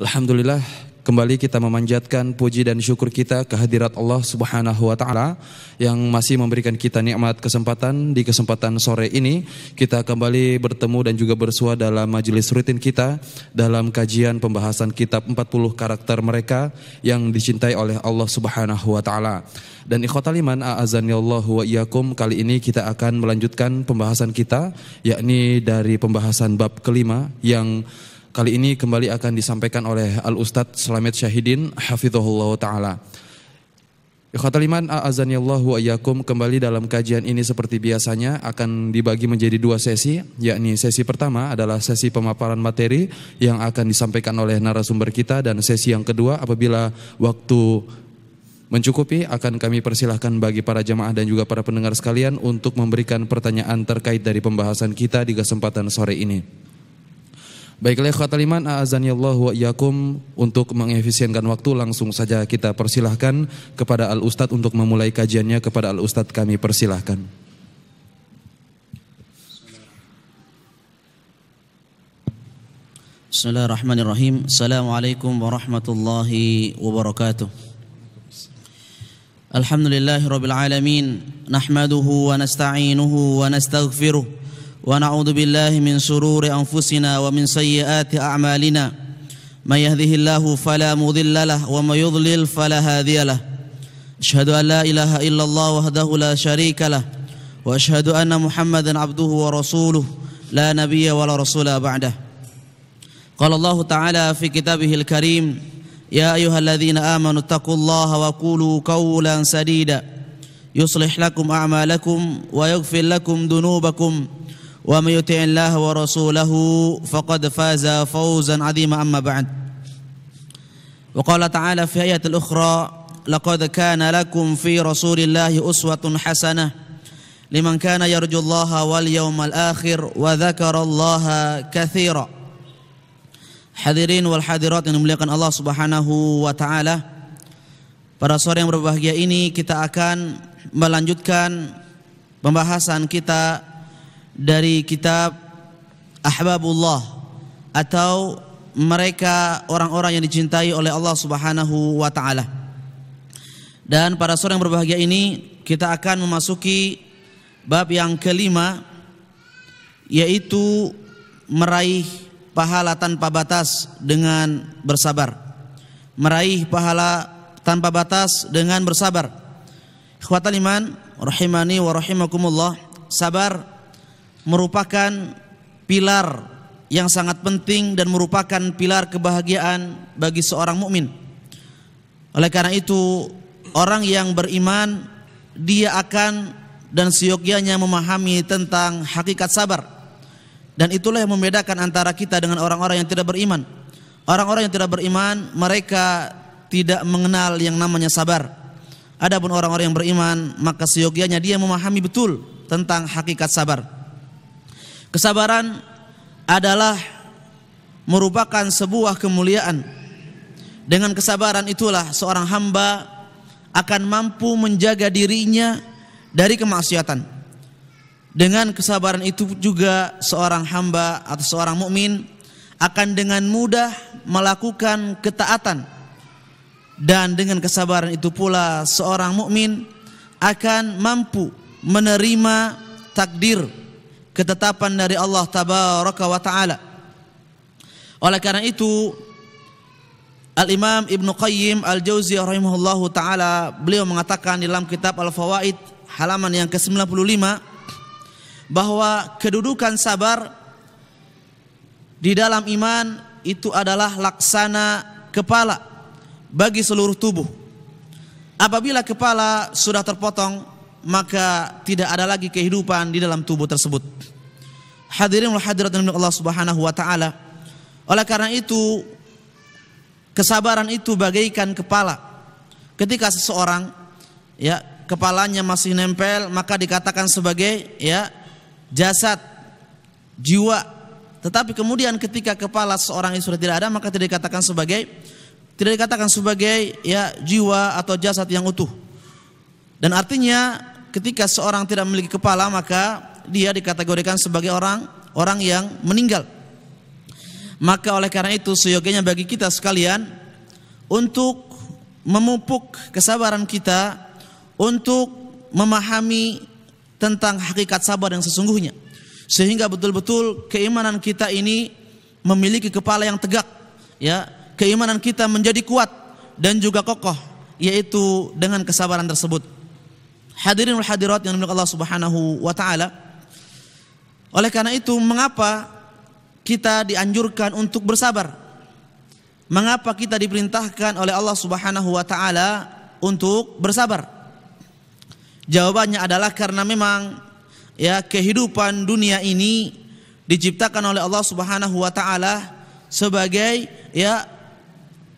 Alhamdulillah kembali kita memanjatkan puji dan syukur kita kehadirat Allah Subhanahu wa taala yang masih memberikan kita nikmat kesempatan di kesempatan sore ini kita kembali bertemu dan juga bersua dalam majelis rutin kita dalam kajian pembahasan kitab 40 karakter mereka yang dicintai oleh Allah Subhanahu wa taala. Dan ikhwatal iman Allah wa kali ini kita akan melanjutkan pembahasan kita yakni dari pembahasan bab kelima yang kali ini kembali akan disampaikan oleh Al Ustadz Slamet Syahidin Hafizahullah Ta'ala. Ikhwatal iman a'azanillahu ayyakum kembali dalam kajian ini seperti biasanya akan dibagi menjadi dua sesi yakni sesi pertama adalah sesi pemaparan materi yang akan disampaikan oleh narasumber kita dan sesi yang kedua apabila waktu mencukupi akan kami persilahkan bagi para jemaah dan juga para pendengar sekalian untuk memberikan pertanyaan terkait dari pembahasan kita di kesempatan sore ini. Baiklah khotbah iman azanillah wa untuk mengefisienkan waktu langsung saja kita persilahkan kepada Al Ustadz untuk memulai kajiannya kepada Al Ustadz kami persilahkan. Bismillahirrahmanirrahim. Assalamualaikum warahmatullahi wabarakatuh. Alhamdulillahirabbil alamin nahmaduhu wa nasta'inuhu wa nastaghfiruh ونعوذ بالله من شرور انفسنا ومن سيئات اعمالنا من يهده الله فلا مضل له ومن يضلل فلا هادي له اشهد ان لا اله الا الله وحده لا شريك له واشهد ان محمدا عبده ورسوله لا نبي ولا رسول بعده قال الله تعالى في كتابه الكريم يا ايها الذين امنوا اتقوا الله وقولوا قولا سديدا يصلح لكم اعمالكم ويغفر لكم ذنوبكم ومن يطع الله ورسوله فقد فاز فوزا عظيما أما بعد وقال تعالى في آية الأخرى لقد كان لكم في رسول الله أسوة حسنة لمن كان يرجو الله واليوم الآخر وذكر الله كثيرا حذرين والحاضرات ان yang الله سبحانه وتعالى Pada sore yang berbahagia ini kita akan melanjutkan pembahasan kita dari kitab Ahbabullah atau mereka orang-orang yang dicintai oleh Allah Subhanahu wa taala. Dan pada sore yang berbahagia ini kita akan memasuki bab yang kelima yaitu meraih pahala tanpa batas dengan bersabar. Meraih pahala tanpa batas dengan bersabar. Ikhwatal iman rahimani wa rahimakumullah. Sabar merupakan pilar yang sangat penting dan merupakan pilar kebahagiaan bagi seorang mukmin. Oleh karena itu, orang yang beriman dia akan dan siogianya memahami tentang hakikat sabar. Dan itulah yang membedakan antara kita dengan orang-orang yang tidak beriman. Orang-orang yang tidak beriman, mereka tidak mengenal yang namanya sabar. Adapun orang-orang yang beriman, maka siogianya dia memahami betul tentang hakikat sabar. Kesabaran adalah merupakan sebuah kemuliaan. Dengan kesabaran itulah seorang hamba akan mampu menjaga dirinya dari kemaksiatan. Dengan kesabaran itu juga seorang hamba atau seorang mukmin akan dengan mudah melakukan ketaatan. Dan dengan kesabaran itu pula seorang mukmin akan mampu menerima takdir ketetapan dari Allah tabaraka wa taala. Oleh karena itu Al-Imam Ibn Qayyim Al-Jauziyah rahimahullahu taala beliau mengatakan dalam kitab Al-Fawaid halaman yang ke-95 bahwa kedudukan sabar di dalam iman itu adalah laksana kepala bagi seluruh tubuh. Apabila kepala sudah terpotong maka tidak ada lagi kehidupan di dalam tubuh tersebut. Hadirin wal hadirat Allah Subhanahu wa taala. Oleh karena itu kesabaran itu bagaikan kepala. Ketika seseorang ya kepalanya masih nempel maka dikatakan sebagai ya jasad jiwa. Tetapi kemudian ketika kepala seorang itu sudah tidak ada maka tidak dikatakan sebagai tidak dikatakan sebagai ya jiwa atau jasad yang utuh. Dan artinya ketika seorang tidak memiliki kepala maka dia dikategorikan sebagai orang orang yang meninggal. Maka oleh karena itu seyogianya bagi kita sekalian untuk memupuk kesabaran kita untuk memahami tentang hakikat sabar yang sesungguhnya sehingga betul-betul keimanan kita ini memiliki kepala yang tegak ya keimanan kita menjadi kuat dan juga kokoh yaitu dengan kesabaran tersebut Hadirin wal hadirat yang dimiliki Allah Subhanahu wa taala. Oleh karena itu, mengapa kita dianjurkan untuk bersabar? Mengapa kita diperintahkan oleh Allah Subhanahu wa taala untuk bersabar? Jawabannya adalah karena memang ya kehidupan dunia ini diciptakan oleh Allah Subhanahu wa taala sebagai ya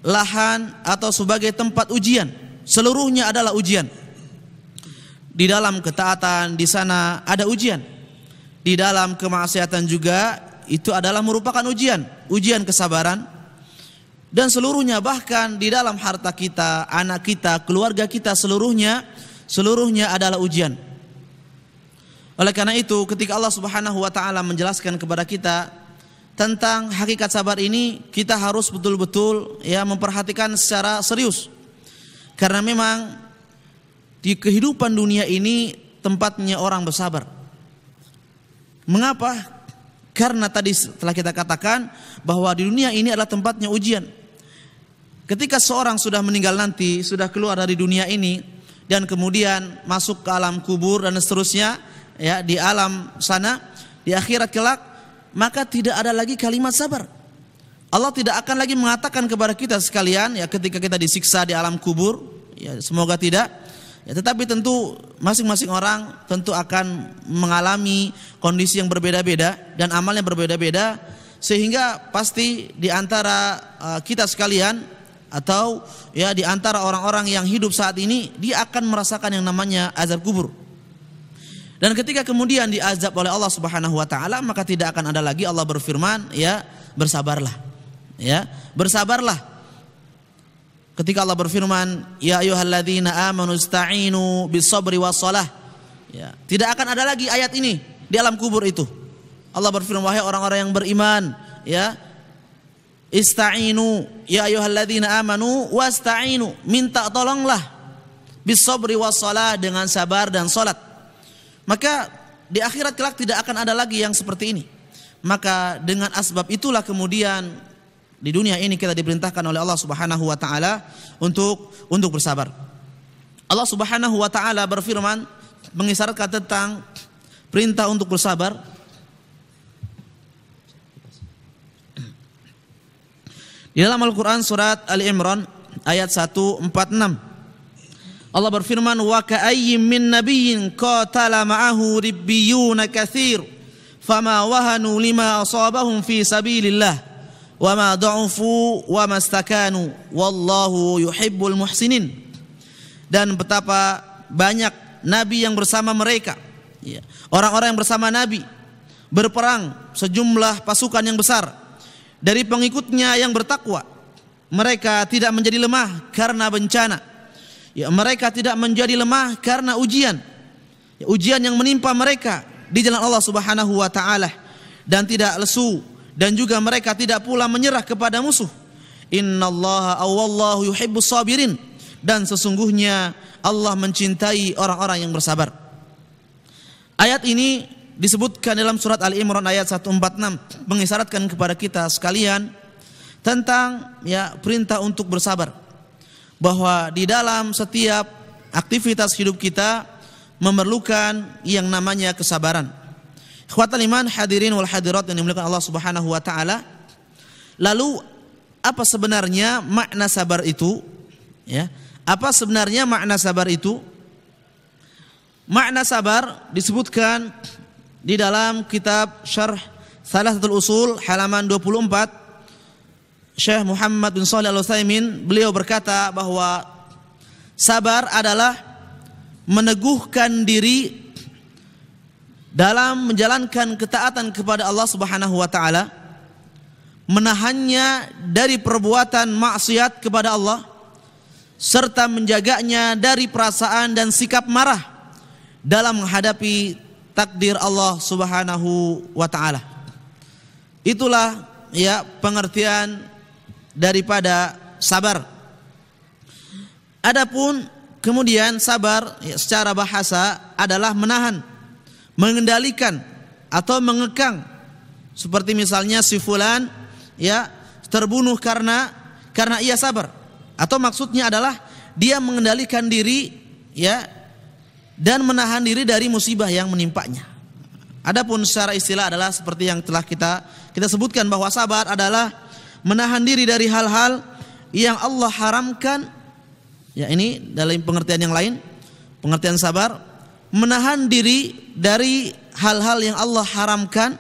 lahan atau sebagai tempat ujian. Seluruhnya adalah ujian. Di dalam ketaatan di sana ada ujian. Di dalam kemaksiatan juga itu adalah merupakan ujian, ujian kesabaran dan seluruhnya bahkan di dalam harta kita, anak kita, keluarga kita seluruhnya seluruhnya adalah ujian. Oleh karena itu ketika Allah Subhanahu wa taala menjelaskan kepada kita tentang hakikat sabar ini kita harus betul-betul ya memperhatikan secara serius. Karena memang di kehidupan dunia ini tempatnya orang bersabar. Mengapa? Karena tadi telah kita katakan bahwa di dunia ini adalah tempatnya ujian. Ketika seorang sudah meninggal nanti, sudah keluar dari dunia ini dan kemudian masuk ke alam kubur dan seterusnya, ya di alam sana, di akhirat kelak, maka tidak ada lagi kalimat sabar. Allah tidak akan lagi mengatakan kepada kita sekalian ya ketika kita disiksa di alam kubur, ya semoga tidak Ya, tetapi tentu masing-masing orang tentu akan mengalami kondisi yang berbeda-beda dan amal yang berbeda-beda sehingga pasti di antara uh, kita sekalian atau ya di antara orang-orang yang hidup saat ini dia akan merasakan yang namanya azab kubur. Dan ketika kemudian diazab oleh Allah Subhanahu wa taala maka tidak akan ada lagi Allah berfirman ya bersabarlah. Ya, bersabarlah ketika Allah berfirman ya ayyuhalladzina amanu ista'inu bisabri wasalah ya tidak akan ada lagi ayat ini di alam kubur itu Allah berfirman wahai orang-orang yang beriman ya ista'inu ya ayyuhalladzina amanu wasta'inu minta tolonglah bisabri wasalah dengan sabar dan salat maka di akhirat kelak tidak akan ada lagi yang seperti ini maka dengan asbab itulah kemudian di dunia ini kita diperintahkan oleh Allah Subhanahu wa taala untuk untuk bersabar. Allah Subhanahu wa taala berfirman mengisarkan tentang perintah untuk bersabar. Di dalam Al-Qur'an surat Ali Imran ayat 146 Allah berfirman wa ka'ayyin min nabiyyin qatala ma'ahu ribbiyun katsir fama wahanu lima asabahum fi sabilillah wa ma wallahu yuhibbul muhsinin dan betapa banyak nabi yang bersama mereka ya. orang-orang yang bersama nabi berperang sejumlah pasukan yang besar dari pengikutnya yang bertakwa mereka tidak menjadi lemah karena bencana ya mereka tidak menjadi lemah karena ujian ya, ujian yang menimpa mereka di jalan Allah Subhanahu wa taala dan tidak lesu dan juga mereka tidak pula menyerah kepada musuh. Innallaha awallahu yuhibbus sabirin dan sesungguhnya Allah mencintai orang-orang yang bersabar. Ayat ini disebutkan dalam surat Ali Imran ayat 146 mengisyaratkan kepada kita sekalian tentang ya perintah untuk bersabar bahwa di dalam setiap aktivitas hidup kita memerlukan yang namanya kesabaran. Kekuatan iman hadirin wal hadirat yang dimuliakan Allah Subhanahu wa taala. Lalu apa sebenarnya makna sabar itu? Ya. Apa sebenarnya makna sabar itu? Makna sabar disebutkan di dalam kitab Syarh Salatul Usul halaman 24 Syekh Muhammad bin Shalih Al-Utsaimin beliau berkata bahwa sabar adalah meneguhkan diri dalam menjalankan ketaatan kepada Allah Subhanahu wa taala menahannya dari perbuatan maksiat kepada Allah serta menjaganya dari perasaan dan sikap marah dalam menghadapi takdir Allah Subhanahu wa taala. Itulah ya pengertian daripada sabar. Adapun kemudian sabar ya, secara bahasa adalah menahan mengendalikan atau mengekang seperti misalnya si fulan ya terbunuh karena karena ia sabar atau maksudnya adalah dia mengendalikan diri ya dan menahan diri dari musibah yang menimpanya. Adapun secara istilah adalah seperti yang telah kita kita sebutkan bahwa sabar adalah menahan diri dari hal-hal yang Allah haramkan. Ya ini dalam pengertian yang lain, pengertian sabar menahan diri dari hal-hal yang Allah haramkan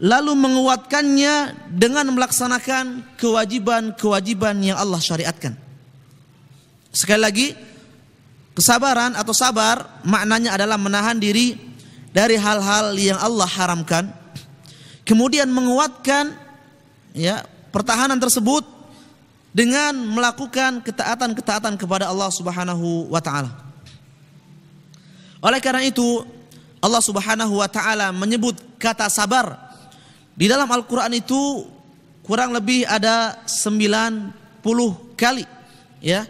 lalu menguatkannya dengan melaksanakan kewajiban-kewajiban yang Allah syariatkan. Sekali lagi, kesabaran atau sabar maknanya adalah menahan diri dari hal-hal yang Allah haramkan, kemudian menguatkan ya pertahanan tersebut dengan melakukan ketaatan-ketaatan kepada Allah Subhanahu wa taala. Oleh karena itu Allah Subhanahu wa taala menyebut kata sabar di dalam Al-Qur'an itu kurang lebih ada 90 kali ya.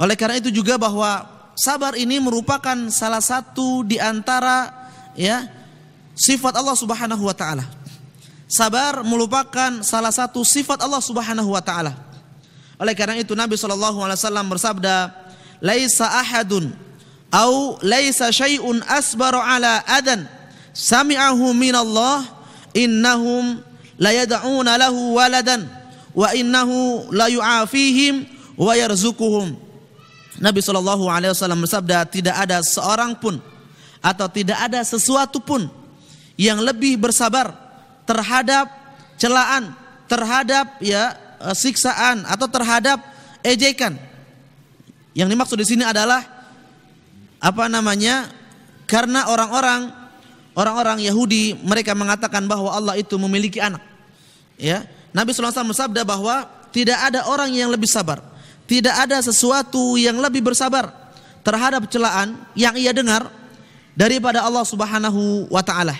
Oleh karena itu juga bahwa sabar ini merupakan salah satu di antara ya sifat Allah Subhanahu wa taala. Sabar merupakan salah satu sifat Allah Subhanahu wa taala. Oleh karena itu Nabi saw bersabda, "Laisa ahadun au laisa syai'un asbaru ala adan sami'ahu minallah innahum la yad'una lahu waladan wa innahu la yu'afihim wa yarzuquhum Nabi sallallahu alaihi wasallam bersabda tidak ada seorang pun atau tidak ada sesuatu pun yang lebih bersabar terhadap celaan terhadap ya eh, siksaan atau terhadap ejekan yang dimaksud di sini adalah apa namanya? Karena orang-orang orang-orang Yahudi mereka mengatakan bahwa Allah itu memiliki anak. Ya. Nabi SAW bersabda bahwa tidak ada orang yang lebih sabar. Tidak ada sesuatu yang lebih bersabar terhadap celaan yang ia dengar daripada Allah Subhanahu wa taala.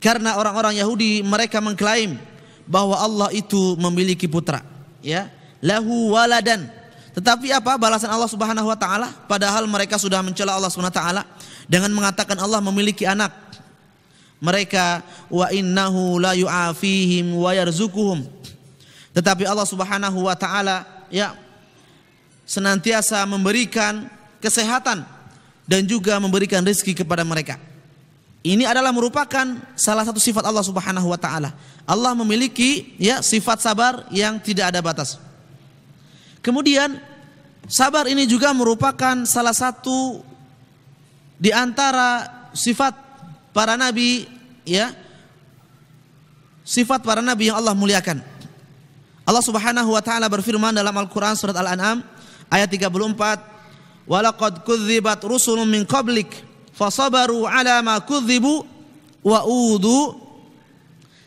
Karena orang-orang Yahudi mereka mengklaim bahwa Allah itu memiliki putra, ya. Lahu waladan tetapi apa balasan Allah Subhanahu wa taala? Padahal mereka sudah mencela Allah Subhanahu wa taala dengan mengatakan Allah memiliki anak. Mereka wa innahu la yu'afihim wa yarzuquhum. Tetapi Allah Subhanahu wa taala ya senantiasa memberikan kesehatan dan juga memberikan rezeki kepada mereka. Ini adalah merupakan salah satu sifat Allah Subhanahu wa taala. Allah memiliki ya sifat sabar yang tidak ada batas. Kemudian sabar ini juga merupakan salah satu di antara sifat para nabi ya sifat para nabi yang Allah muliakan. Allah Subhanahu wa taala berfirman dalam Al-Qur'an surat Al-An'am ayat 34 Walaqad kudzibat rusulun min qablik fasabaru ala ma kudzibu wa udu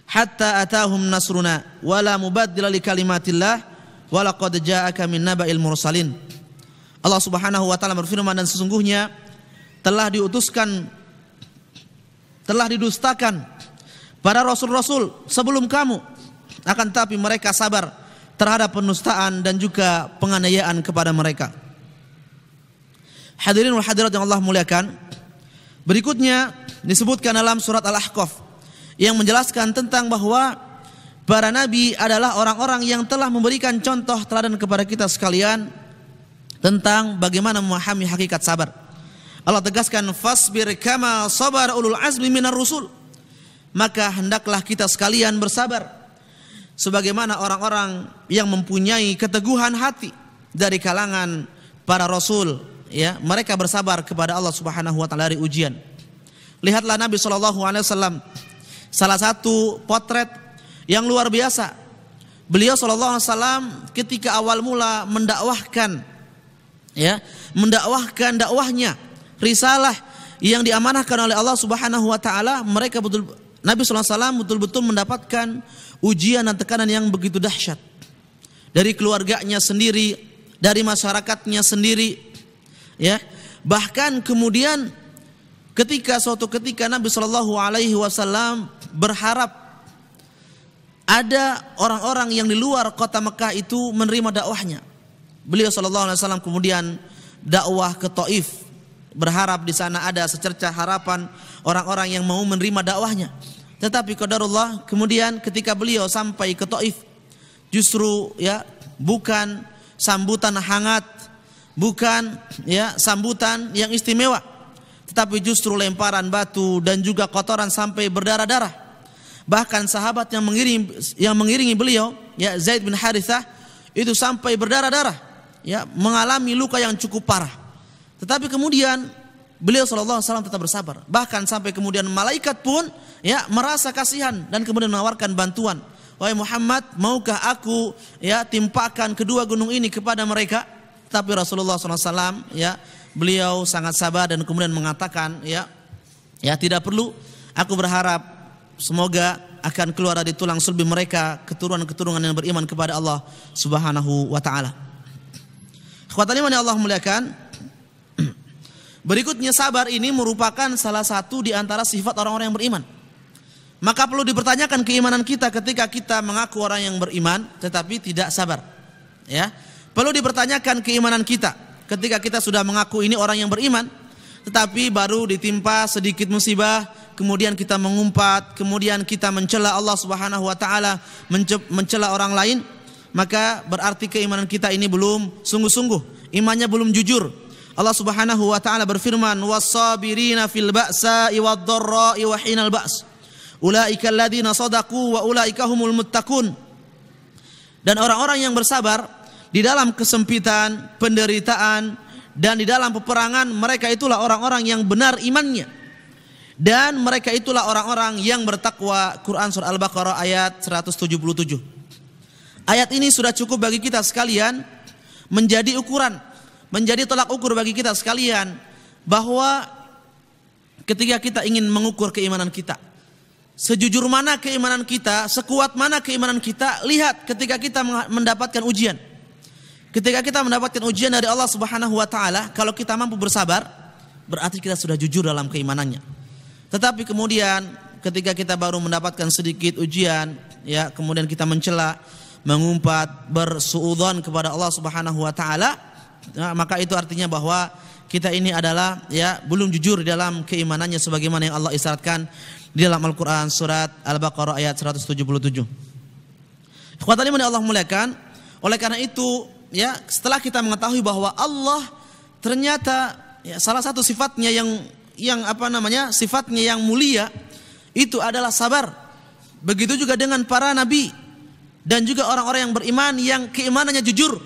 hatta atahum nasruna wala mubaddila likalimatillah walaqad ja'aka min naba'il mursalin. Allah Subhanahu wa taala berfirman dan sesungguhnya telah diutuskan telah didustakan para rasul-rasul sebelum kamu akan tapi mereka sabar terhadap penustaan dan juga penganiayaan kepada mereka. Hadirin wal hadirat yang Allah muliakan, berikutnya disebutkan dalam surat Al-Ahqaf yang menjelaskan tentang bahwa Para nabi adalah orang-orang yang telah memberikan contoh teladan kepada kita sekalian tentang bagaimana memahami hakikat sabar. Allah tegaskan fasbir kama sabar ulul azmi minar rusul. Maka hendaklah kita sekalian bersabar sebagaimana orang-orang yang mempunyai keteguhan hati dari kalangan para rasul ya mereka bersabar kepada Allah Subhanahu wa taala dari ujian. Lihatlah Nabi Shallallahu alaihi wasallam salah satu potret yang luar biasa. Beliau sallallahu alaihi wasallam ketika awal mula mendakwahkan ya, mendakwahkan dakwahnya, risalah yang diamanahkan oleh Allah Subhanahu wa taala, mereka betul Nabi sallallahu alaihi wasallam betul-betul mendapatkan ujian dan tekanan yang begitu dahsyat. Dari keluarganya sendiri, dari masyarakatnya sendiri, ya. Bahkan kemudian ketika suatu ketika Nabi Shallallahu alaihi wasallam berharap ada orang-orang yang di luar kota Mekah itu menerima dakwahnya. Beliau Shallallahu Alaihi Wasallam kemudian dakwah ke Taif, berharap di sana ada secerca harapan orang-orang yang mau menerima dakwahnya. Tetapi qadarullah kemudian ketika beliau sampai ke Taif justru ya bukan sambutan hangat, bukan ya sambutan yang istimewa, tetapi justru lemparan batu dan juga kotoran sampai berdarah-darah. Bahkan sahabat yang mengiringi yang mengiringi beliau, ya Zaid bin Harithah itu sampai berdarah-darah, ya mengalami luka yang cukup parah. Tetapi kemudian beliau sallallahu alaihi wasallam tetap bersabar. Bahkan sampai kemudian malaikat pun ya merasa kasihan dan kemudian menawarkan bantuan. Wahai Muhammad, maukah aku ya timpakan kedua gunung ini kepada mereka? Tapi Rasulullah SAW ya beliau sangat sabar dan kemudian mengatakan ya ya tidak perlu. Aku berharap Semoga akan keluar dari tulang sulbi mereka keturunan-keturunan yang beriman kepada Allah Subhanahu wa taala. iman mana Allah muliakan. Berikutnya sabar ini merupakan salah satu di antara sifat orang-orang yang beriman. Maka perlu dipertanyakan keimanan kita ketika kita mengaku orang yang beriman tetapi tidak sabar. Ya. Perlu dipertanyakan keimanan kita ketika kita sudah mengaku ini orang yang beriman tetapi baru ditimpa sedikit musibah kemudian kita mengumpat, kemudian kita mencela Allah Subhanahu wa taala, mencela orang lain, maka berarti keimanan kita ini belum sungguh-sungguh, imannya belum jujur. Allah Subhanahu wa taala berfirman, "Was-sabirina fil ba'sa wad-dharra'i wa hinal ba's." Ulaika alladzina sadaqu wa ulaika humul muttaqun. Dan orang-orang yang bersabar di dalam kesempitan, penderitaan dan di dalam peperangan mereka itulah orang-orang yang benar imannya. Dan mereka itulah orang-orang yang bertakwa. Quran surah Al-Baqarah ayat 177. Ayat ini sudah cukup bagi kita sekalian menjadi ukuran, menjadi tolak ukur bagi kita sekalian bahwa ketika kita ingin mengukur keimanan kita, sejujur mana keimanan kita, sekuat mana keimanan kita, lihat ketika kita mendapatkan ujian. Ketika kita mendapatkan ujian dari Allah Subhanahu wa taala, kalau kita mampu bersabar, berarti kita sudah jujur dalam keimanannya. Tetapi kemudian ketika kita baru mendapatkan sedikit ujian, ya, kemudian kita mencela, mengumpat, bersuudon kepada Allah Subhanahu wa taala, ya, maka itu artinya bahwa kita ini adalah ya belum jujur dalam keimanannya sebagaimana yang Allah isyaratkan di dalam Al-Qur'an surat Al-Baqarah ayat 177. Ikhwatani Allah muliakan, oleh karena itu ya setelah kita mengetahui bahwa Allah ternyata ya, salah satu sifatnya yang yang apa namanya sifatnya yang mulia itu adalah sabar. Begitu juga dengan para nabi dan juga orang-orang yang beriman yang keimanannya jujur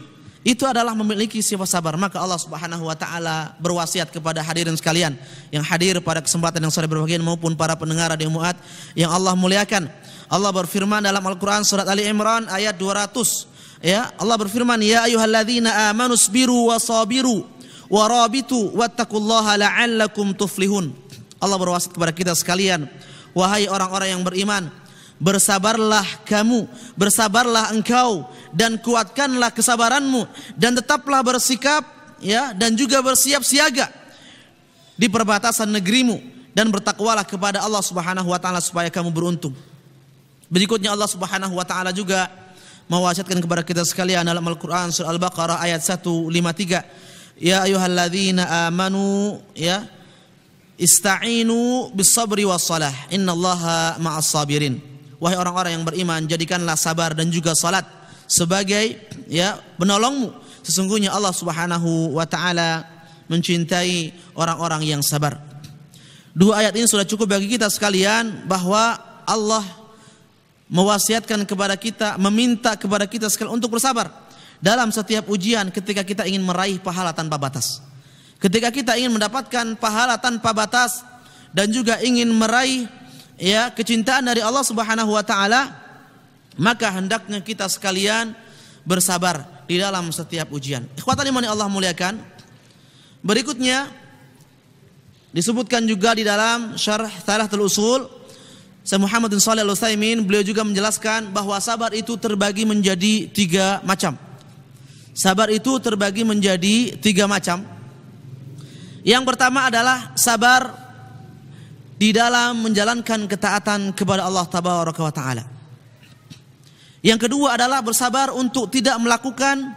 itu adalah memiliki sifat sabar. Maka Allah Subhanahu wa taala berwasiat kepada hadirin sekalian yang hadir pada kesempatan yang sore berbagian maupun para pendengar di Muat yang Allah muliakan. Allah berfirman dalam Al-Qur'an surat Ali Imran ayat 200. Ya, Allah berfirman, "Ya ayyuhalladzina amanu sabiru wa sabiru." warabitu wattaqullaha la'allakum tuflihun. Allah berwasiat kepada kita sekalian, wahai orang-orang yang beriman, bersabarlah kamu, bersabarlah engkau dan kuatkanlah kesabaranmu dan tetaplah bersikap ya dan juga bersiap siaga di perbatasan negerimu dan bertakwalah kepada Allah Subhanahu wa taala supaya kamu beruntung. Berikutnya Allah Subhanahu wa taala juga mewasiatkan kepada kita sekalian dalam Al-Qur'an surah Al-Baqarah ayat 153 ya ayuhalladzina amanu ya istainu bisabri wassalah innallaha ma'as sabirin wahai orang-orang yang beriman jadikanlah sabar dan juga salat sebagai ya penolongmu sesungguhnya Allah Subhanahu wa taala mencintai orang-orang yang sabar dua ayat ini sudah cukup bagi kita sekalian bahwa Allah mewasiatkan kepada kita meminta kepada kita sekalian untuk bersabar dalam setiap ujian ketika kita ingin meraih pahala tanpa batas. Ketika kita ingin mendapatkan pahala tanpa batas dan juga ingin meraih ya kecintaan dari Allah Subhanahu wa taala, maka hendaknya kita sekalian bersabar di dalam setiap ujian. Ikhwatan iman Allah muliakan. Berikutnya disebutkan juga di dalam syarah Thalathul Usul Muhammad bin Shalih Al-Utsaimin beliau juga menjelaskan bahwa sabar itu terbagi menjadi tiga macam. Sabar itu terbagi menjadi tiga macam. Yang pertama adalah sabar di dalam menjalankan ketaatan kepada Allah Tabaraka wa taala. Yang kedua adalah bersabar untuk tidak melakukan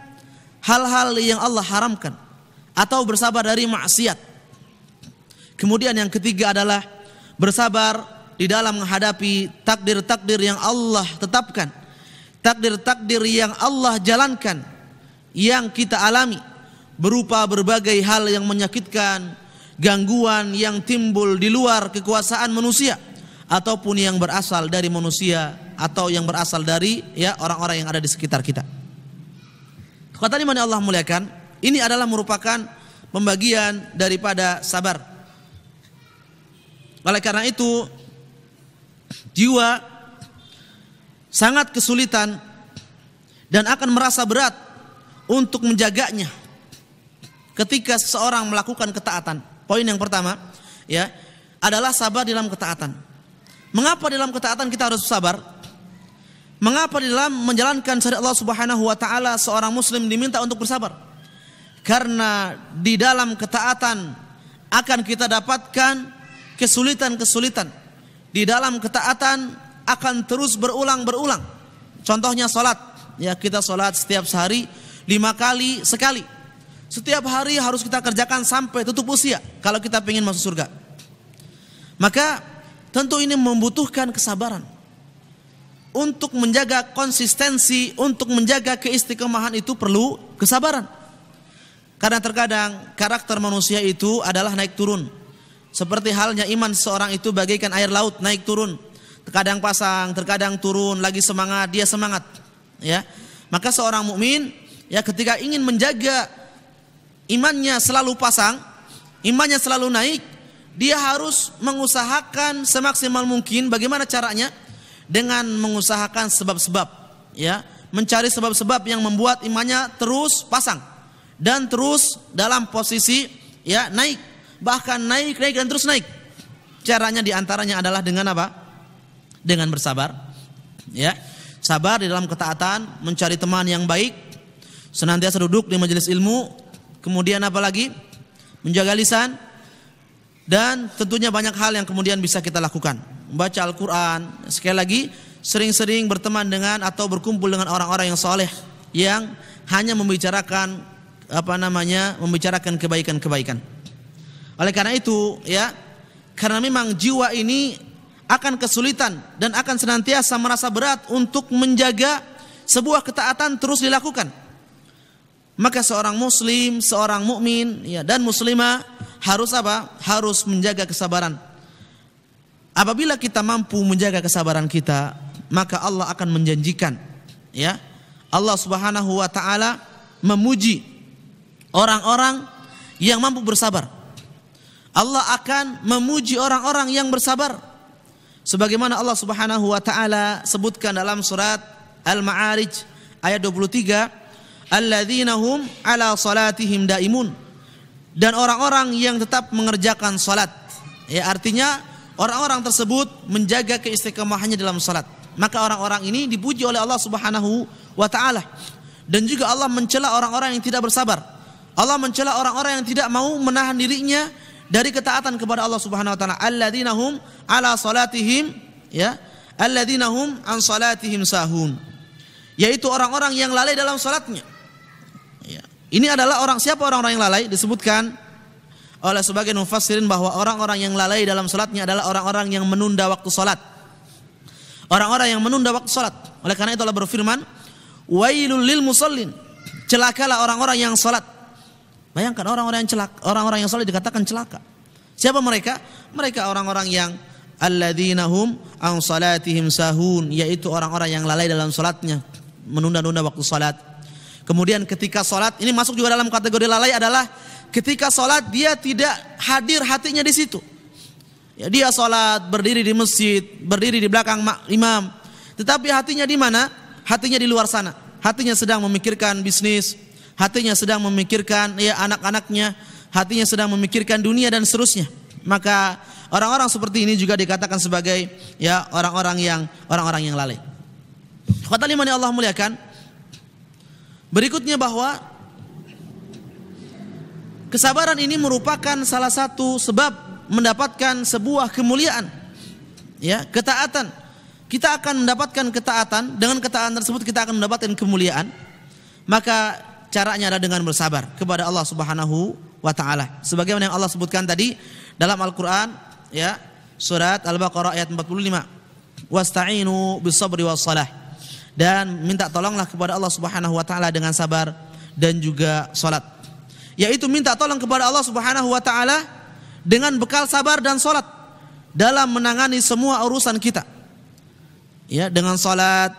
hal-hal yang Allah haramkan atau bersabar dari maksiat. Kemudian yang ketiga adalah bersabar di dalam menghadapi takdir-takdir yang Allah tetapkan, takdir-takdir yang Allah jalankan yang kita alami berupa berbagai hal yang menyakitkan, gangguan yang timbul di luar kekuasaan manusia ataupun yang berasal dari manusia atau yang berasal dari ya orang-orang yang ada di sekitar kita. Kata ini Allah muliakan, ini adalah merupakan pembagian daripada sabar. Oleh karena itu, jiwa sangat kesulitan dan akan merasa berat untuk menjaganya ketika seseorang melakukan ketaatan. Poin yang pertama, ya, adalah sabar dalam ketaatan. Mengapa dalam ketaatan kita harus sabar? Mengapa di dalam menjalankan syariat Allah Subhanahu wa taala seorang muslim diminta untuk bersabar? Karena di dalam ketaatan akan kita dapatkan kesulitan-kesulitan. Di dalam ketaatan akan terus berulang-berulang. Contohnya salat. Ya, kita salat setiap sehari lima kali sekali. Setiap hari harus kita kerjakan sampai tutup usia kalau kita ingin masuk surga. Maka tentu ini membutuhkan kesabaran. Untuk menjaga konsistensi, untuk menjaga keistiqomahan itu perlu kesabaran. Karena terkadang karakter manusia itu adalah naik turun. Seperti halnya iman seorang itu bagaikan air laut naik turun. Terkadang pasang, terkadang turun, lagi semangat, dia semangat. Ya. Maka seorang mukmin ya ketika ingin menjaga imannya selalu pasang, imannya selalu naik, dia harus mengusahakan semaksimal mungkin bagaimana caranya dengan mengusahakan sebab-sebab ya, mencari sebab-sebab yang membuat imannya terus pasang dan terus dalam posisi ya naik, bahkan naik naik dan terus naik. Caranya diantaranya adalah dengan apa? Dengan bersabar, ya. Sabar di dalam ketaatan, mencari teman yang baik, senantiasa duduk di majelis ilmu, kemudian apa lagi? Menjaga lisan dan tentunya banyak hal yang kemudian bisa kita lakukan. Membaca Al-Qur'an, sekali lagi sering-sering berteman dengan atau berkumpul dengan orang-orang yang soleh yang hanya membicarakan apa namanya membicarakan kebaikan-kebaikan. Oleh karena itu ya karena memang jiwa ini akan kesulitan dan akan senantiasa merasa berat untuk menjaga sebuah ketaatan terus dilakukan. Maka seorang muslim, seorang mukmin ya, dan muslimah harus apa? Harus menjaga kesabaran. Apabila kita mampu menjaga kesabaran kita, maka Allah akan menjanjikan ya. Allah Subhanahu wa taala memuji orang-orang yang mampu bersabar. Allah akan memuji orang-orang yang bersabar. Sebagaimana Allah Subhanahu wa taala sebutkan dalam surat Al-Ma'arij ayat 23 alladzina ala salatihim daimun dan orang-orang yang tetap mengerjakan salat ya artinya orang-orang tersebut menjaga keistiqamahannya dalam salat maka orang-orang ini dipuji oleh Allah Subhanahu wa taala dan juga Allah mencela orang-orang yang tidak bersabar Allah mencela orang-orang yang tidak mau menahan dirinya dari ketaatan kepada Allah Subhanahu wa taala alladzina ala salatihim ya alladzina an salatihim sahun yaitu orang-orang yang lalai dalam salatnya ini adalah orang siapa orang-orang yang lalai disebutkan oleh sebagian mufassirin bahwa orang-orang yang lalai dalam salatnya adalah orang-orang yang menunda waktu salat. Orang-orang yang menunda waktu salat. Oleh karena itu Allah berfirman, "Wailul lil musallin." Celakalah orang-orang yang salat. Bayangkan orang-orang yang celak orang-orang yang salat dikatakan celaka. Siapa mereka? Mereka orang-orang yang alladzina an salatihim sahun, yaitu orang-orang yang lalai dalam salatnya, menunda-nunda waktu salat. Kemudian ketika sholat, ini masuk juga dalam kategori lalai adalah ketika sholat dia tidak hadir hatinya di situ. Ya, dia sholat berdiri di masjid, berdiri di belakang imam, tetapi hatinya di mana? Hatinya di luar sana. Hatinya sedang memikirkan bisnis, hatinya sedang memikirkan ya anak-anaknya, hatinya sedang memikirkan dunia dan seterusnya. Maka orang-orang seperti ini juga dikatakan sebagai ya orang-orang yang orang-orang yang lalai. Kata lima Allah muliakan, Berikutnya bahwa kesabaran ini merupakan salah satu sebab mendapatkan sebuah kemuliaan. Ya, ketaatan. Kita akan mendapatkan ketaatan, dengan ketaatan tersebut kita akan mendapatkan kemuliaan. Maka caranya adalah dengan bersabar kepada Allah Subhanahu wa taala. Sebagaimana yang Allah sebutkan tadi dalam Al-Qur'an ya, surat Al-Baqarah ayat 45. Wasta'inu bis-sabri was-salah dan minta tolonglah kepada Allah Subhanahu wa taala dengan sabar dan juga salat. Yaitu minta tolong kepada Allah Subhanahu wa taala dengan bekal sabar dan salat dalam menangani semua urusan kita. Ya, dengan salat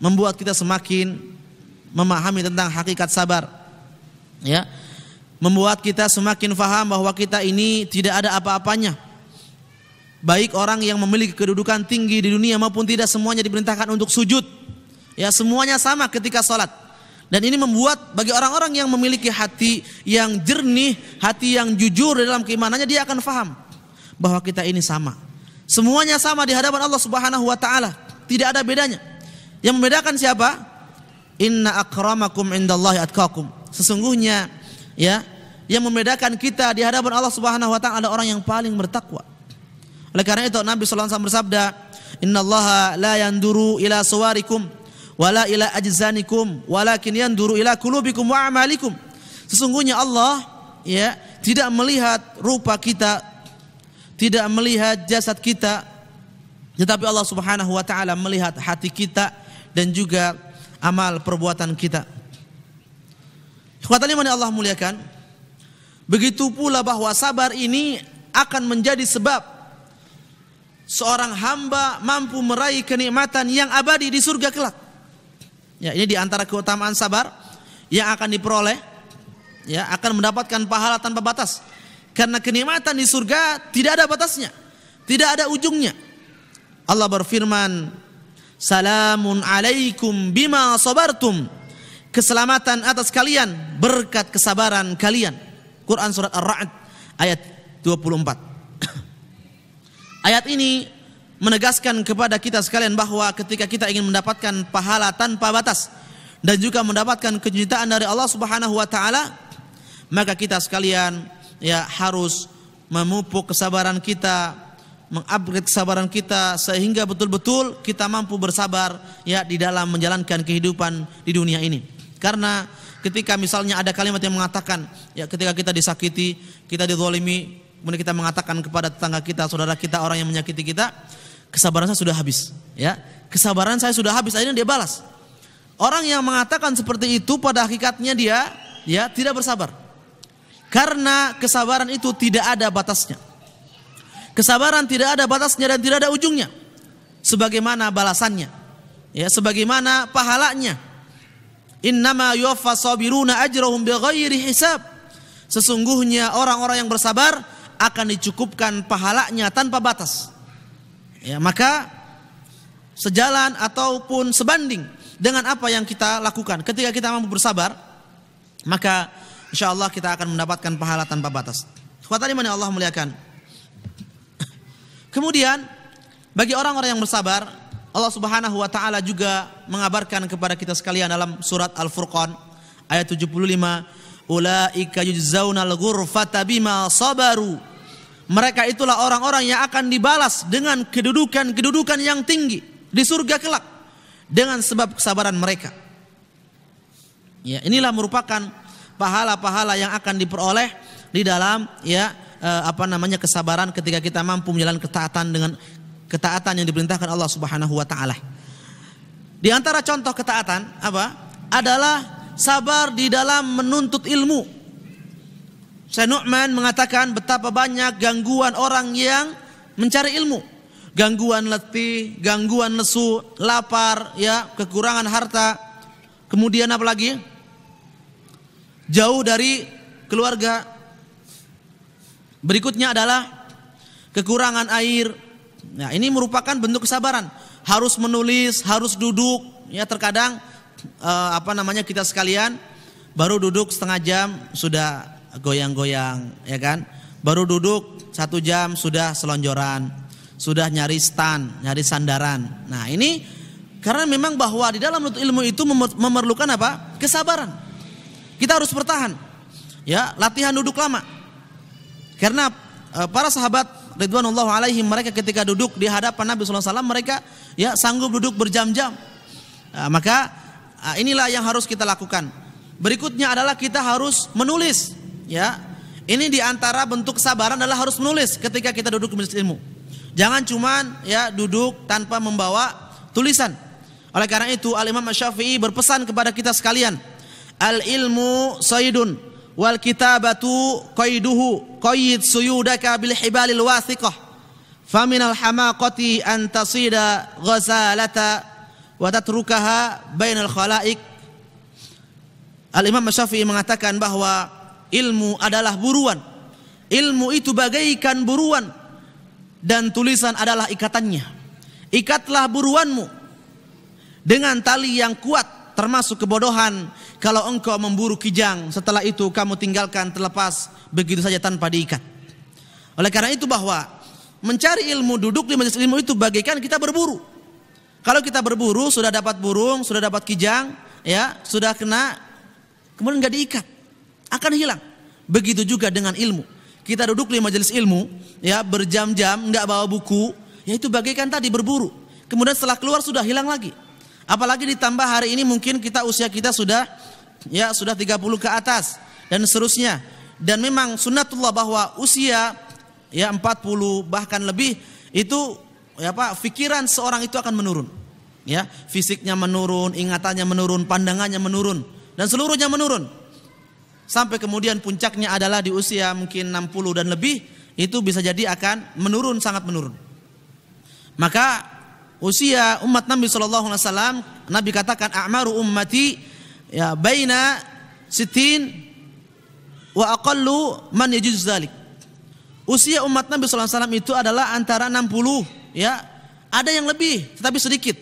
membuat kita semakin memahami tentang hakikat sabar. Ya. Membuat kita semakin faham bahwa kita ini tidak ada apa-apanya baik orang yang memiliki kedudukan tinggi di dunia maupun tidak semuanya diperintahkan untuk sujud Ya semuanya sama ketika sholat. Dan ini membuat bagi orang-orang yang memiliki hati yang jernih, hati yang jujur dalam keimanannya dia akan faham bahwa kita ini sama. Semuanya sama di hadapan Allah Subhanahu wa taala. Tidak ada bedanya. Yang membedakan siapa? Inna akramakum indallahi atqakum. Sesungguhnya ya, yang membedakan kita di hadapan Allah Subhanahu wa taala ada orang yang paling bertakwa. Oleh karena itu Nabi sallallahu alaihi wasallam bersabda, "Innallaha la yanduru ila suwarikum." wala ila ajzanikum walakin yanduru ila kulubikum wa amalikum. Sesungguhnya Allah ya tidak melihat rupa kita, tidak melihat jasad kita, tetapi Allah Subhanahu wa taala melihat hati kita dan juga amal perbuatan kita. Ikhwatal iman Allah muliakan. Begitu pula bahwa sabar ini akan menjadi sebab seorang hamba mampu meraih kenikmatan yang abadi di surga kelak. Ya, ini diantara keutamaan sabar yang akan diperoleh. Ya, akan mendapatkan pahala tanpa batas. Karena kenikmatan di surga tidak ada batasnya, tidak ada ujungnya. Allah berfirman, "Salamun alaikum bima sabartum." Keselamatan atas kalian berkat kesabaran kalian. Quran surat Ar-Ra'd ayat 24. ayat ini menegaskan kepada kita sekalian bahwa ketika kita ingin mendapatkan pahala tanpa batas dan juga mendapatkan kecintaan dari Allah Subhanahu wa taala maka kita sekalian ya harus memupuk kesabaran kita mengupgrade kesabaran kita sehingga betul-betul kita mampu bersabar ya di dalam menjalankan kehidupan di dunia ini karena ketika misalnya ada kalimat yang mengatakan ya ketika kita disakiti kita dizalimi kemudian kita mengatakan kepada tetangga kita saudara kita orang yang menyakiti kita kesabaran saya sudah habis, ya. Kesabaran saya sudah habis, akhirnya dia balas. Orang yang mengatakan seperti itu pada hakikatnya dia ya tidak bersabar. Karena kesabaran itu tidak ada batasnya. Kesabaran tidak ada batasnya dan tidak ada ujungnya. Sebagaimana balasannya. Ya, sebagaimana pahalanya. Innama yuwaffa sabiruna ajrahum bighairi hisab. Sesungguhnya orang-orang yang bersabar akan dicukupkan pahalanya tanpa batas. Ya, maka sejalan ataupun sebanding dengan apa yang kita lakukan. Ketika kita mampu bersabar, maka insya Allah kita akan mendapatkan pahala tanpa batas. Kekuatan Allah muliakan. Kemudian bagi orang-orang yang bersabar, Allah Subhanahu wa taala juga mengabarkan kepada kita sekalian dalam surat Al-Furqan ayat 75, "Ulaika yujzaunal ghurfata bima sabaru mereka itulah orang-orang yang akan dibalas dengan kedudukan-kedudukan yang tinggi di surga kelak dengan sebab kesabaran mereka. Ya, inilah merupakan pahala-pahala yang akan diperoleh di dalam ya eh, apa namanya kesabaran ketika kita mampu menjalankan ketaatan dengan ketaatan yang diperintahkan Allah Subhanahu wa taala. Di antara contoh ketaatan apa? adalah sabar di dalam menuntut ilmu. Sanu'man mengatakan betapa banyak gangguan orang yang mencari ilmu. Gangguan letih, gangguan lesu, lapar, ya, kekurangan harta. Kemudian apa lagi? Jauh dari keluarga. Berikutnya adalah kekurangan air. Nah, ini merupakan bentuk kesabaran. Harus menulis, harus duduk, ya terkadang eh, apa namanya kita sekalian baru duduk setengah jam sudah goyang-goyang, ya kan? Baru duduk satu jam sudah selonjoran, sudah nyari stand, nyari sandaran. Nah ini karena memang bahwa di dalam ilmu itu memerlukan apa? Kesabaran. Kita harus bertahan. Ya, latihan duduk lama. Karena e, para sahabat Ridwanullah alaihim mereka ketika duduk di hadapan Nabi sallallahu alaihi wasallam mereka ya sanggup duduk berjam-jam. E, maka e, inilah yang harus kita lakukan. Berikutnya adalah kita harus menulis Ya, ini diantara bentuk kesabaran adalah harus menulis ketika kita duduk menulis ilmu. Jangan cuman ya duduk tanpa membawa tulisan. Oleh karena itu Al Imam Syafi'i berpesan kepada kita sekalian, al ilmu sayyidun wal kitabatu qaiduhu qaid suyudaka bil hibalil wathiqah faminal hamaqati an tasida ghazalata wa tatrukaha bainal khalaik Al Imam Syafi'i mengatakan bahwa Ilmu adalah buruan. Ilmu itu bagaikan buruan dan tulisan adalah ikatannya. Ikatlah buruanmu dengan tali yang kuat termasuk kebodohan kalau engkau memburu kijang setelah itu kamu tinggalkan terlepas begitu saja tanpa diikat. Oleh karena itu bahwa mencari ilmu duduk di majelis ilmu itu bagaikan kita berburu. Kalau kita berburu sudah dapat burung, sudah dapat kijang, ya, sudah kena kemudian nggak diikat akan hilang. Begitu juga dengan ilmu. Kita duduk di majelis ilmu, ya berjam-jam nggak bawa buku, ya itu bagaikan tadi berburu. Kemudian setelah keluar sudah hilang lagi. Apalagi ditambah hari ini mungkin kita usia kita sudah ya sudah 30 ke atas dan seterusnya. Dan memang sunnatullah bahwa usia ya 40 bahkan lebih itu ya Pak, pikiran seorang itu akan menurun. Ya, fisiknya menurun, ingatannya menurun, pandangannya menurun dan seluruhnya menurun sampai kemudian puncaknya adalah di usia mungkin 60 dan lebih itu bisa jadi akan menurun sangat menurun. Maka usia umat Nabi Shallallahu alaihi wasallam Nabi katakan a'maru ummati ya baina sitin wa aqallu man yajuz Usia umat Nabi saw itu adalah antara 60 ya ada yang lebih tetapi sedikit.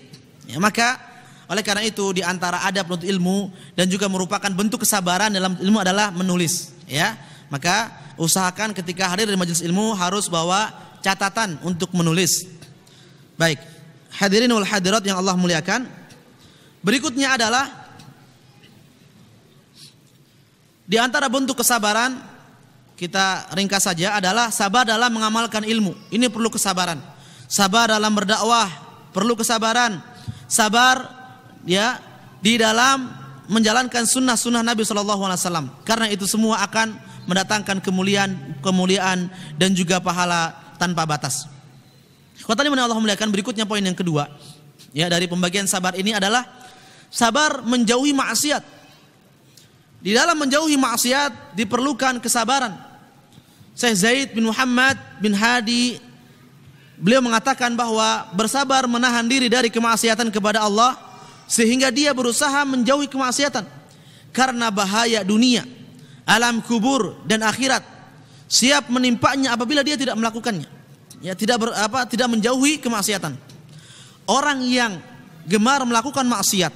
Ya, maka oleh karena itu di antara adab penuntut ilmu dan juga merupakan bentuk kesabaran dalam ilmu adalah menulis, ya. Maka usahakan ketika hadir di majelis ilmu harus bawa catatan untuk menulis. Baik. Hadirin wal hadirat yang Allah muliakan. Berikutnya adalah di antara bentuk kesabaran kita ringkas saja adalah sabar dalam mengamalkan ilmu. Ini perlu kesabaran. Sabar dalam berdakwah perlu kesabaran. Sabar ya di dalam menjalankan sunnah-sunnah Nabi Shallallahu Alaihi Wasallam. Karena itu semua akan mendatangkan kemuliaan, kemuliaan dan juga pahala tanpa batas. Kata ini Allah muliakan berikutnya poin yang kedua ya dari pembagian sabar ini adalah sabar menjauhi maksiat. Di dalam menjauhi maksiat diperlukan kesabaran. Syekh Zaid bin Muhammad bin Hadi beliau mengatakan bahwa bersabar menahan diri dari kemaksiatan kepada Allah sehingga dia berusaha menjauhi kemaksiatan karena bahaya dunia, alam kubur dan akhirat siap menimpanya apabila dia tidak melakukannya. Ya, tidak ber, apa tidak menjauhi kemaksiatan. Orang yang gemar melakukan maksiat,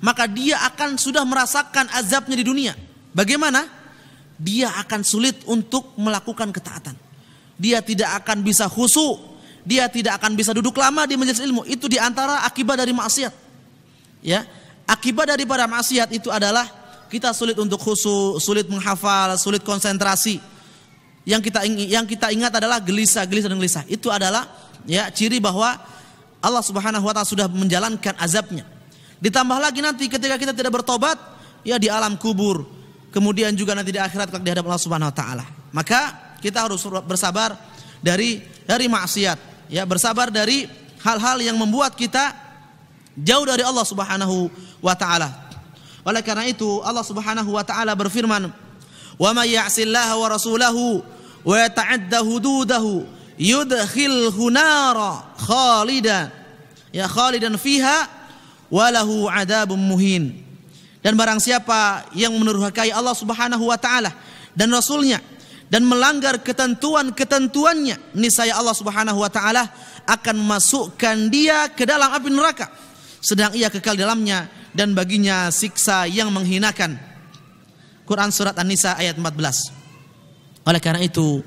maka dia akan sudah merasakan azabnya di dunia. Bagaimana? Dia akan sulit untuk melakukan ketaatan. Dia tidak akan bisa khusyuk, dia tidak akan bisa duduk lama di majelis ilmu. Itu diantara akibat dari maksiat. Ya, akibat daripada maksiat itu adalah kita sulit untuk khusus, sulit menghafal, sulit konsentrasi. Yang kita yang kita ingat adalah gelisah, gelisah dan gelisah. Itu adalah ya ciri bahwa Allah Subhanahu wa taala sudah menjalankan azabnya. Ditambah lagi nanti ketika kita tidak bertobat ya di alam kubur, kemudian juga nanti di akhirat di hadapan Allah Subhanahu wa taala. Maka kita harus bersabar dari dari maksiat, ya bersabar dari hal-hal yang membuat kita jauh dari Allah Subhanahu wa taala. Oleh karena itu Allah Subhanahu wa taala berfirman, "Wa may ya'sillaha wa rasulahu wa yata'adda hududahu yudkhilhu nara khalidan." Ya khalidan fiha wa lahu adabun muhin. Dan barang siapa yang menurhakai Allah Subhanahu wa taala dan rasulnya dan melanggar ketentuan-ketentuannya, niscaya Allah Subhanahu wa taala akan memasukkan dia ke dalam api neraka sedang ia kekal dalamnya dan baginya siksa yang menghinakan. Quran surat An-Nisa ayat 14. Oleh karena itu,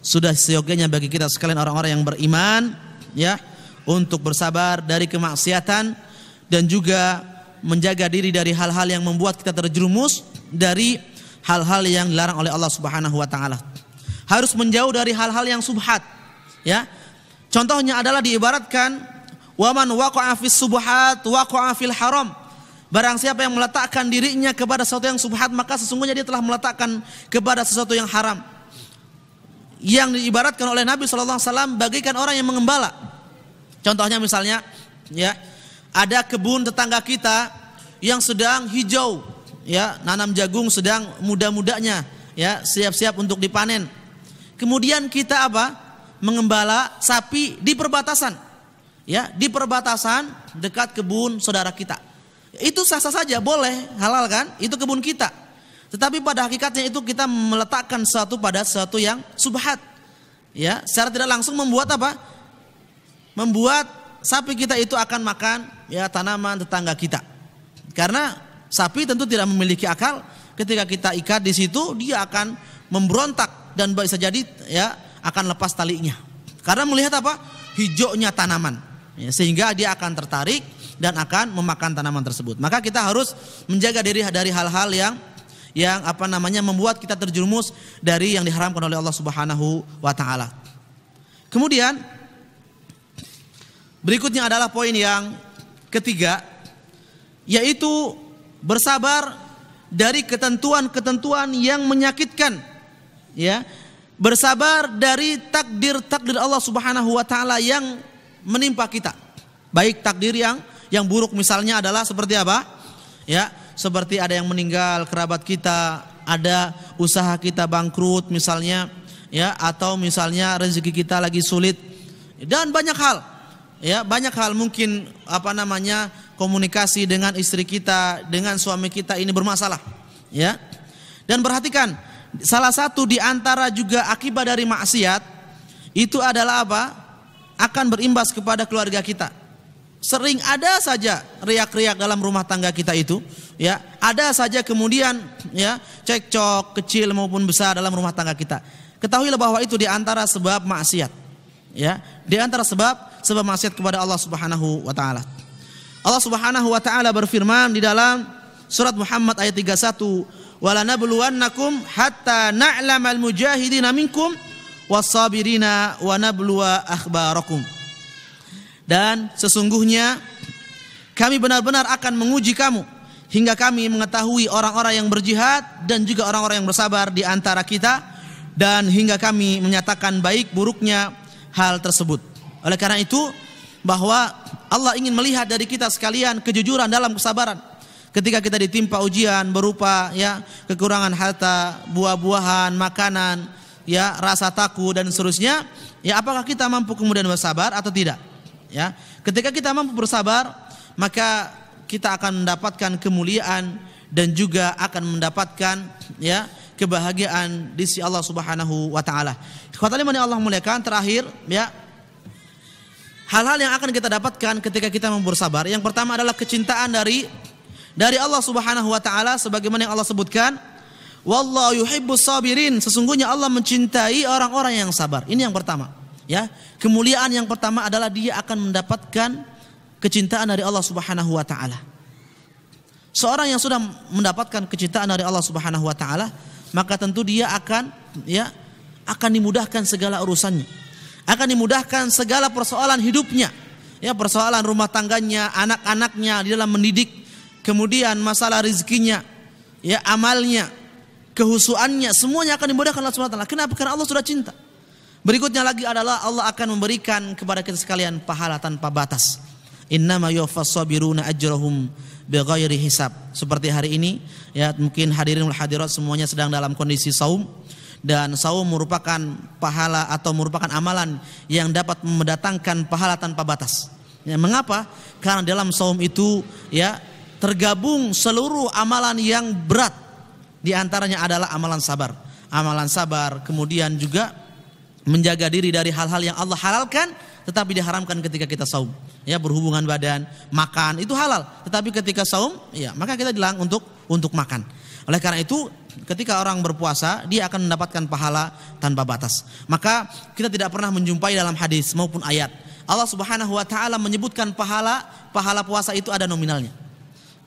sudah seyogianya bagi kita sekalian orang-orang yang beriman ya untuk bersabar dari kemaksiatan dan juga menjaga diri dari hal-hal yang membuat kita terjerumus dari hal-hal yang dilarang oleh Allah Subhanahu wa taala. Harus menjauh dari hal-hal yang subhat ya. Contohnya adalah diibaratkan Waman waqa'a fis subhat waqa'a fil haram. Barang siapa yang meletakkan dirinya kepada sesuatu yang subhat maka sesungguhnya dia telah meletakkan kepada sesuatu yang haram. Yang diibaratkan oleh Nabi sallallahu alaihi wasallam bagikan orang yang mengembala. Contohnya misalnya ya, ada kebun tetangga kita yang sedang hijau, ya, nanam jagung sedang muda-mudanya, ya, siap-siap untuk dipanen. Kemudian kita apa? Mengembala sapi di perbatasan ya di perbatasan dekat kebun saudara kita. Itu sah-sah saja, boleh, halal kan? Itu kebun kita. Tetapi pada hakikatnya itu kita meletakkan sesuatu pada sesuatu yang subhat. Ya, secara tidak langsung membuat apa? Membuat sapi kita itu akan makan ya tanaman tetangga kita. Karena sapi tentu tidak memiliki akal, ketika kita ikat di situ dia akan memberontak dan bisa jadi ya akan lepas talinya. Karena melihat apa? hijaunya tanaman. Ya, sehingga dia akan tertarik dan akan memakan tanaman tersebut. Maka kita harus menjaga diri dari hal-hal yang yang apa namanya membuat kita terjerumus dari yang diharamkan oleh Allah Subhanahu wa taala. Kemudian berikutnya adalah poin yang ketiga yaitu bersabar dari ketentuan-ketentuan yang menyakitkan ya bersabar dari takdir-takdir Allah Subhanahu wa taala yang menimpa kita. Baik takdir yang yang buruk misalnya adalah seperti apa? Ya, seperti ada yang meninggal kerabat kita, ada usaha kita bangkrut misalnya, ya atau misalnya rezeki kita lagi sulit dan banyak hal. Ya, banyak hal mungkin apa namanya komunikasi dengan istri kita, dengan suami kita ini bermasalah, ya. Dan perhatikan, salah satu di antara juga akibat dari maksiat itu adalah apa? akan berimbas kepada keluarga kita. Sering ada saja riak-riak dalam rumah tangga kita itu, ya. Ada saja kemudian ya cekcok kecil maupun besar dalam rumah tangga kita. Ketahuilah bahwa itu di antara sebab maksiat. Ya, di antara sebab sebab maksiat kepada Allah Subhanahu wa taala. Allah Subhanahu wa taala berfirman di dalam surat Muhammad ayat 31, "Wa lanabluwannakum hatta na'lamal mujahidina minkum" wasabirina wa nabluwa akhbarakum. Dan sesungguhnya kami benar-benar akan menguji kamu hingga kami mengetahui orang-orang yang berjihad dan juga orang-orang yang bersabar di antara kita dan hingga kami menyatakan baik buruknya hal tersebut. Oleh karena itu bahwa Allah ingin melihat dari kita sekalian kejujuran dalam kesabaran ketika kita ditimpa ujian berupa ya kekurangan harta, buah-buahan, makanan, ya rasa takut dan seterusnya, ya apakah kita mampu kemudian bersabar atau tidak? Ya. Ketika kita mampu bersabar, maka kita akan mendapatkan kemuliaan dan juga akan mendapatkan ya kebahagiaan di sisi Allah Subhanahu wa taala. Khotbah Allah muliakan terakhir ya hal-hal yang akan kita dapatkan ketika kita mampu bersabar. Yang pertama adalah kecintaan dari dari Allah Subhanahu wa taala sebagaimana yang Allah sebutkan Wallahu yuhibbu sabirin. Sesungguhnya Allah mencintai orang-orang yang sabar. Ini yang pertama. Ya, kemuliaan yang pertama adalah dia akan mendapatkan kecintaan dari Allah Subhanahu wa taala. Seorang yang sudah mendapatkan kecintaan dari Allah Subhanahu wa taala, maka tentu dia akan ya akan dimudahkan segala urusannya. Akan dimudahkan segala persoalan hidupnya. Ya, persoalan rumah tangganya, anak-anaknya di dalam mendidik, kemudian masalah rezekinya, ya amalnya, kehusuannya, semuanya akan dimudahkan Allah Subhanahu wa taala. Kenapa? Karena Allah sudah cinta. Berikutnya lagi adalah Allah akan memberikan kepada kita sekalian pahala tanpa batas. Innama yuwaffas sabiruna ajrahum bighairi hisab. Seperti hari ini ya mungkin hadirin wal hadirat semuanya sedang dalam kondisi saum dan saum merupakan pahala atau merupakan amalan yang dapat mendatangkan pahala tanpa batas. Ya, mengapa? Karena dalam saum itu ya tergabung seluruh amalan yang berat di antaranya adalah amalan sabar. Amalan sabar kemudian juga menjaga diri dari hal-hal yang Allah halalkan tetapi diharamkan ketika kita saum. Ya berhubungan badan, makan itu halal, tetapi ketika saum ya maka kita dilarang untuk untuk makan. Oleh karena itu ketika orang berpuasa dia akan mendapatkan pahala tanpa batas. Maka kita tidak pernah menjumpai dalam hadis maupun ayat Allah Subhanahu wa taala menyebutkan pahala pahala puasa itu ada nominalnya.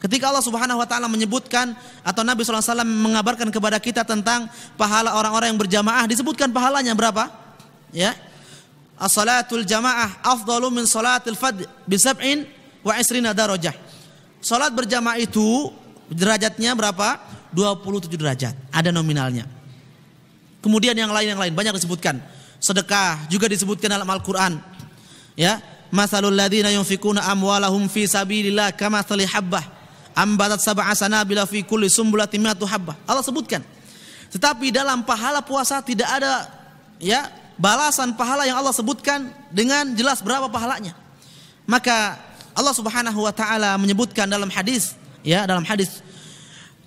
Ketika Allah Subhanahu wa taala menyebutkan atau Nabi SAW mengabarkan kepada kita tentang pahala orang-orang yang berjamaah disebutkan pahalanya berapa? Ya. As-salatul jamaah afdalu min salatil fad bi sab'in wa isrina darajah. Salat berjamaah itu derajatnya berapa? 27 derajat. Ada nominalnya. Kemudian yang lain yang lain banyak disebutkan. Sedekah juga disebutkan dalam Al-Qur'an. Ya. Masalul ladzina yunfikuna amwalahum fi sabilillah kama habbah Ambatat sab'a sanabila fi kulli sumbulati mi'atu habbah. Allah sebutkan. Tetapi dalam pahala puasa tidak ada ya balasan pahala yang Allah sebutkan dengan jelas berapa pahalanya. Maka Allah Subhanahu wa taala menyebutkan dalam hadis ya dalam hadis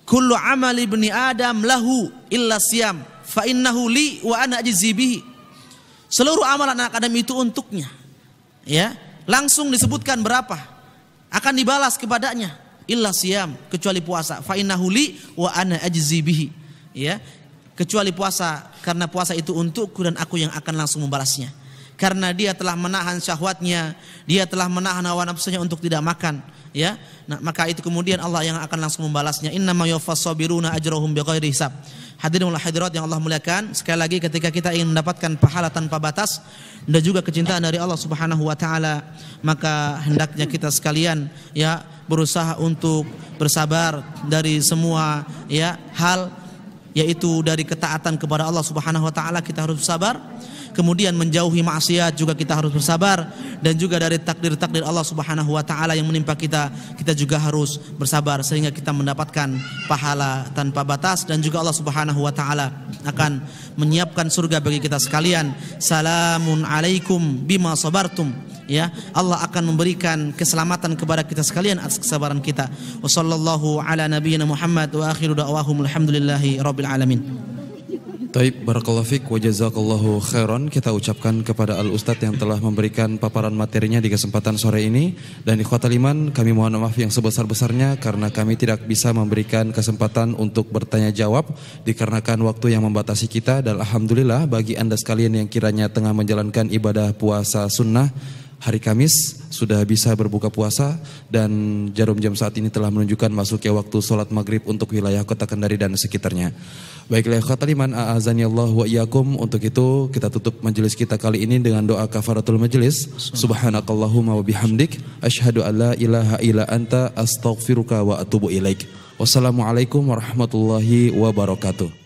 kullu amali ibni adam lahu illa siyam fa innahu li wa ana ajzi bihi. Seluruh amalan anak Adam itu untuknya. Ya, langsung disebutkan berapa akan dibalas kepadanya illa siam kecuali puasa fa innahuli wa ana ajzi bihi ya kecuali puasa karena puasa itu untukku dan aku yang akan langsung membalasnya karena dia telah menahan syahwatnya dia telah menahan hawa nafsunya untuk tidak makan ya nah, maka itu kemudian Allah yang akan langsung membalasnya inna ma yufassabiruna ajrahum bighairi hisab hadirin wal hadirat yang Allah muliakan sekali lagi ketika kita ingin mendapatkan pahala tanpa batas dan juga kecintaan dari Allah Subhanahu wa taala maka hendaknya kita sekalian ya berusaha untuk bersabar dari semua ya hal yaitu dari ketaatan kepada Allah Subhanahu wa taala kita harus sabar kemudian menjauhi maksiat juga kita harus bersabar dan juga dari takdir-takdir Allah Subhanahu wa taala yang menimpa kita kita juga harus bersabar sehingga kita mendapatkan pahala tanpa batas dan juga Allah Subhanahu wa taala akan menyiapkan surga bagi kita sekalian salamun alaikum bima sabartum ya Allah akan memberikan keselamatan kepada kita sekalian atas kesabaran kita wasallallahu ala nabiyina Muhammad wa akhiru da'wahum alhamdulillahi rabbil alamin Taib barakallahu fik wa jazakallahu khairan kita ucapkan kepada Al Ustadz yang telah memberikan paparan materinya di kesempatan sore ini dan ikhwatal Liman kami mohon maaf yang sebesar-besarnya karena kami tidak bisa memberikan kesempatan untuk bertanya jawab dikarenakan waktu yang membatasi kita dan alhamdulillah bagi Anda sekalian yang kiranya tengah menjalankan ibadah puasa sunnah hari Kamis sudah bisa berbuka puasa dan jarum jam saat ini telah menunjukkan masuknya waktu sholat maghrib untuk wilayah kota Kendari dan sekitarnya. Baiklah khotaliman Allah wa iyakum untuk itu kita tutup majelis kita kali ini dengan doa kafaratul majelis. Subhanakallahumma wa bihamdik asyhadu alla ilaha illa anta astaghfiruka wa atubu ilaik. Wassalamualaikum warahmatullahi wabarakatuh.